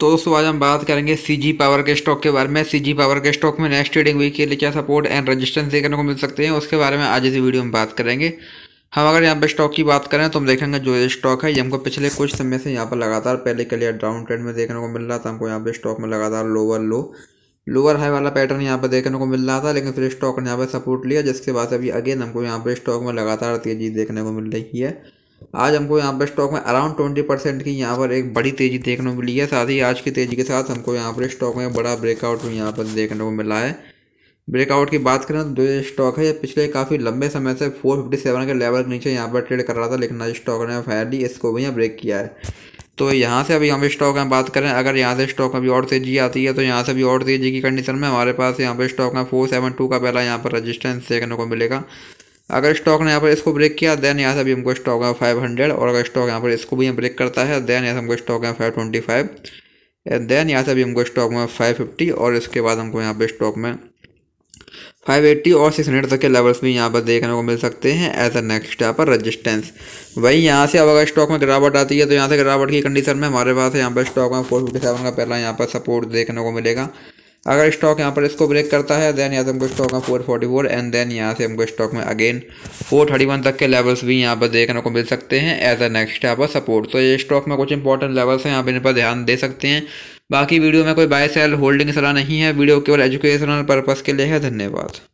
तो दोस्तों आज हम बात करेंगे सीजी पावर के स्टॉक के बारे में सीजी पावर के स्टॉक में नेक्स्ट ट्रेडिंग वीक के लिए क्या सपोर्ट एंड रेजिस्टेंस देखने को मिल सकते हैं उसके बारे में आज इस वीडियो में बात करेंगे हम अगर यहाँ पर स्टॉक की बात करें तो हम देखेंगे जो ये स्टॉक है ये हमको पिछले कुछ समय से यहाँ पर लगातार पहले के लिए डाउन ट्रेंड में देखने को मिल रहा था हमको यहाँ पर स्टॉक में लगातार लोअर लो लोअर हाई वाला पैटर्न यहाँ पर देखने को मिल रहा था लेकिन फिर स्टॉक ने यहाँ पर सपोर्ट लिया जिसके बाद अभी अगेन हमको यहाँ पर स्टॉक में लगातार तेज़ी देखने को मिल रही है आज हमको यहाँ पर स्टॉक में अराउंड ट्वेंटी परसेंट की यहाँ पर एक बड़ी तेज़ी देखने को मिली है साथ ही आज की तेज़ी के साथ हमको यहाँ पर स्टॉक में बड़ा ब्रेकआउट भी यहाँ पर देखने को मिला है ब्रेकआउट की बात करें तो जो स्टॉक है ये पिछले काफ़ी लंबे समय से फोर फिफ्टी सेवन के लेवल के नीचे यहाँ पर ट्रेड कर रहा था लेकिन आज स्टॉक ने फाइनली इसको भी यहाँ ब्रेक किया है तो यहाँ से अभी हम स्टॉक में बात करें अगर यहाँ से स्टॉक में भी और तेज़ी आती है तो यहाँ से भी और तेज़ी की कंडीशन में हमारे पास यहाँ पर स्टॉक में फोर सेवन टू का पहला यहाँ पर रजिस्टेंस देखने को मिलेगा अगर स्टॉक ने यहाँ पर इसको ब्रेक किया देन यहाँ से भी हमको स्टॉक है फाइव हंड्रेड और अगर स्टॉक यहाँ पर इसको भी ब्रेक करता है देन यहाँ से हमको स्टॉक है five twenty five and then यहाँ से भी हमको स्टॉक में फाइव फिफ्टी और इसके बाद हमको यहाँ पर स्टॉक में फाइव एट्टी और सिक्स हंड्रेड तक के लेवल्स भी यहाँ पर देखने को मिल सकते हैं एज अ नेक्स्ट यहाँ पर रजिस्टेंस वहीं यहाँ से अब अगर स्टॉक में गिरावट आती है तो यहाँ से गिरावट की कंडीशन में हमारे पास यहाँ पर स्टॉक में फोर फिफ्टी सेवन का पहला यहाँ पर सपोर्ट देखने को मिलेगा अगर स्टॉक यहाँ पर इसको ब्रेक करता है देन यहाँ से हमको स्टॉक में four forty four and then यहाँ से हमको स्टॉक में अगेन फोर थर्टी वन तक के लेवल्स भी यहाँ पर देखने को मिल सकते हैं एज अ नेक्स्ट यहाँ पर सपोर्ट तो ये स्टॉक में कुछ इंपॉर्टेंट लेवल्स हैं आप इन पर ध्यान दे सकते हैं बाकी वीडियो में कोई बाय सेल होल्डिंग सलाह नहीं है वीडियो केवल एजुकेशनल पर्पज़ के लिए है धन्यवाद